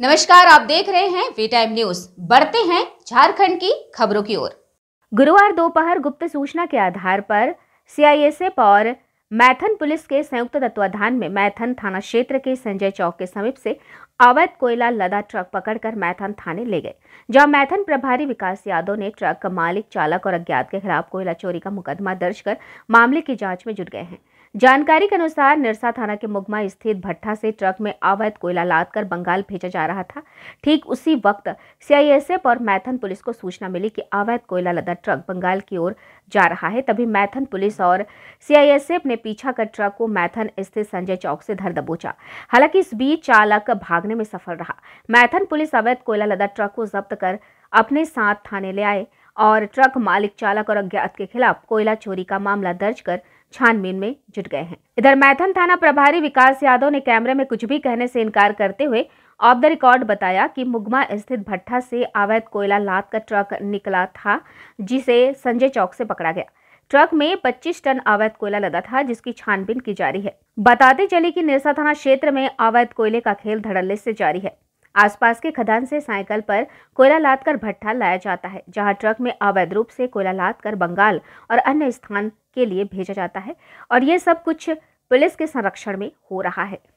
नमस्कार आप देख रहे हैं वी टाइम न्यूज बढ़ते हैं झारखंड की खबरों की ओर गुरुवार दोपहर गुप्त सूचना के आधार पर सीआईएसएफ और मैथन पुलिस के संयुक्त तत्वाधान में मैथन थाना क्षेत्र के संजय चौक के समीप से अवैध कोयला लदा ट्रक पकड़कर मैथन थाने ले गए जहां मैथन प्रभारी विकास यादव ने ट्रक का मालिक चालक और अज्ञात के खिलाफ कोयला चोरी का मुकदमा दर्ज कर मामले की जांच में जुट गए हैं जानकारी के अनुसार निरसा थाना के मुगमा स्थित भट्टा से ट्रक में अवैध कोयला लादकर बंगाल भेजा जा रहा था ठीक उसी वक्त सीआईएसएफ और मैथन पुलिस को सूचना मिली कि अवैध कोयला लदा ट्रक बंगाल की ओर जा रहा है तभी मैथन पुलिस और सीआईएसएफ ने पीछा कर ट्रक को मैथन स्थित संजय चौक से धर दबोचा हालांकि इस बीच चालक भागने में सफल रहा मैथन पुलिस अवैध कोयला लदा ट्रक को जब्त कर अपने साथ थाने ले आए और ट्रक मालिक चालक और अज्ञात के खिलाफ कोयला चोरी का मामला दर्ज कर छानबीन में जुट गए हैं इधर मैथन थाना प्रभारी विकास यादव ने कैमरे में कुछ भी कहने से इनकार करते हुए ऑफ द रिकॉर्ड बताया कि मुगमा स्थित भट्टा से अवैध कोयला लाद का ट्रक निकला था जिसे संजय चौक से पकड़ा गया ट्रक में 25 टन अवैध कोयला लदा था जिसकी छानबीन की जा रही है बताते चले कि निरसा थाना क्षेत्र में अवैध कोयले का खेल धड़ल्ले से जारी है आसपास के खदान से साइकिल पर कोयला लाद कर भट्ठा लाया जाता है जहां ट्रक में अवैध रूप से कोयला लाद कर बंगाल और अन्य स्थान के लिए भेजा जाता है और ये सब कुछ पुलिस के संरक्षण में हो रहा है